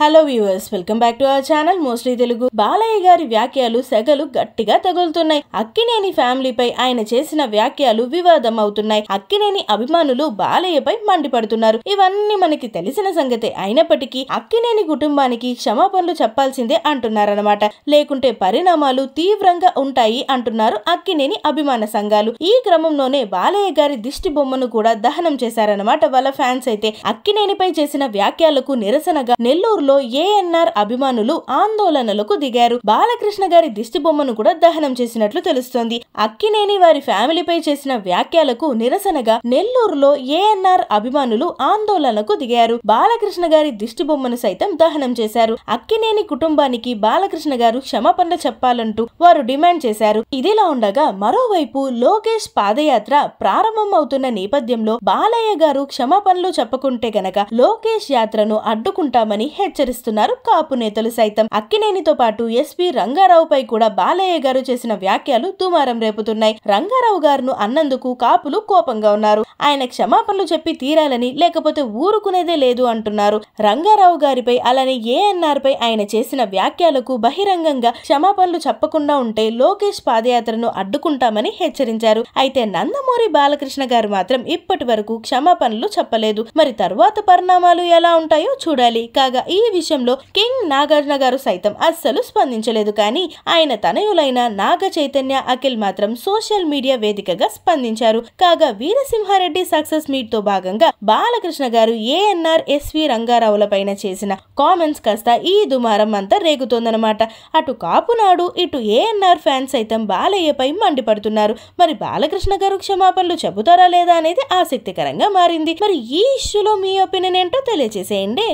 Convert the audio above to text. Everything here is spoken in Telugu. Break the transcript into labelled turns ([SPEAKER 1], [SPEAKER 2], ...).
[SPEAKER 1] hello viewers welcome back to our channel mostly Telugu Balayya గారి వ్యాఖ్యలు సెగలు గట్టిగా తగులుతున్నాయి అక్కినేని ఫ్యామిలీపై ఆయన చేసిన వ్యాఖ్యలు వివాదం అవుతున్నాయి అక్కినేని అభిమానులు బాలయ్యపై మండిపడుతున్నారు ఇవన్నీ మనకి తెలిసిన సంగతే అయినప్పటికీ అక్కినేని కుటుంబానికి క్షమాపణలు చెప్పాల్సిందే అంటున్నారనమాట లేకుంటే పరిణామాలు తీవ్రంగా ఉంటాయి అంటున్నారు అక్కినేని అభిమాన సంఘాలు ఈ క్రమంలోనే బాలయ్య గారి దిష్టి బొమ్మను కూడా దహనం చేశారనమాట వాళ్ళ ఫ్యాన్స్ అయితే అక్కినేనిపై చేసిన వ్యాఖ్యలకు నిరసనగా నెల్లూరు తాండూరులో ఏఎన్ఆర్ అభిమానులు ఆందోళనలకు దిగారు బాలకృష్ణ గారి దిష్టి బొమ్మను కూడా దహనం చేసినట్లు తెలుస్తోంది అక్కినేని వారి ఫ్యామిలీపై చేసిన వ్యాఖ్యలకు నిరసనగా నెల్లూరులో ఏఎన్ఆర్ అభిమానులు ఆందోళనకు దిగారు బాలకృష్ణ గారి దిష్టి బొమ్మను సైతం దహనం చేశారు అక్కినేని కుటుంబానికి బాలకృష్ణ గారు క్షమాపణ చెప్పాలంటూ వారు డిమాండ్ చేశారు ఇదిలా ఉండగా మరోవైపు లోకేష్ పాదయాత్ర ప్రారంభం అవుతున్న నేపథ్యంలో బాలయ్య గారు క్షమాపణలు చెప్పకుంటే గనక లోకేష్ యాత్రను అడ్డుకుంటామని హెచ్చరించారు హెచ్చరిస్తున్నారు కాపు నేతలు సైతం అక్కినేనితో పాటు ఎస్పీ రంగారావుపై కూడా బాలయ్య గారు చేసిన వ్యాఖ్యలు దుమారం రేపుతున్నాయి రంగారావు గారును అన్నందుకు కాపులు కోపంగా ఉన్నారు ఆయన క్షమాపణలు చెప్పి తీరాలని లేకపోతే ఊరుకునేదే లేదు అంటున్నారు రంగారావు గారిపై అలానే ఏఎన్ఆర్ పై ఆయన చేసిన వ్యాఖ్యలకు బహిరంగంగా క్షమాపణలు చెప్పకుండా ఉంటే లోకేష్ పాదయాత్రను అడ్డుకుంటామని హెచ్చరించారు అయితే నందమూరి బాలకృష్ణ గారు మాత్రం ఇప్పటి వరకు క్షమాపణలు చెప్పలేదు మరి తరువాత పరిణామాలు ఎలా ఉంటాయో చూడాలి కాగా ఈ ఈ విషయంలో కింగ్ నాగార్జున గారు సైతం అస్సలు స్పందించలేదు కానీ ఆయన తనయులైన నాగ చైతన్య అఖిల్ మాత్రం సోషల్ మీడియా వేదికగా స్పందించారు కాగా వీరసింహారెడ్డి సక్సెస్ మీట్ తో భాగంగా బాలకృష్ణ గారు ఏఎన్ఆర్ ఎస్వి రంగారావుల పైన చేసిన కామెంట్స్ కాస్త ఈ దుమారం అంతా రేగుతోందనమాట అటు కాపునాడు ఇటు ఏఎన్ఆర్ ఫ్యాన్స్ సైతం బాలయ్యపై మండిపడుతున్నారు మరి బాలకృష్ణ గారు క్షమాపణలు చెబుతారా లేదా అనేది ఆసక్తికరంగా మారింది మరి ఈ ఇష్యూలో మీ ఒపీనియన్ ఏంటో తెలియజేసేయండి